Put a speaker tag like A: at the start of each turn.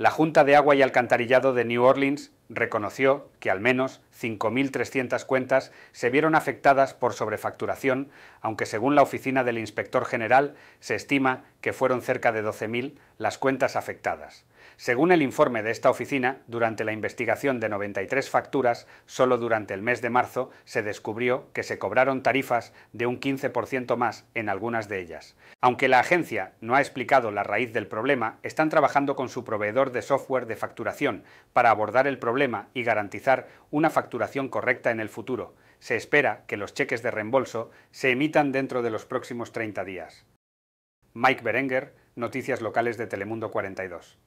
A: La Junta de Agua y Alcantarillado de New Orleans reconoció que al menos 5.300 cuentas se vieron afectadas por sobrefacturación, aunque según la oficina del inspector general se estima que fueron cerca de 12.000 las cuentas afectadas. Según el informe de esta oficina, durante la investigación de 93 facturas, solo durante el mes de marzo se descubrió que se cobraron tarifas de un 15% más en algunas de ellas. Aunque la agencia no ha explicado la raíz del problema, están trabajando con su proveedor de software de facturación para abordar el problema y garantizar una facturación correcta en el futuro. Se espera que los cheques de reembolso se emitan dentro de los próximos 30 días. Mike Berenger, Noticias Locales de Telemundo 42.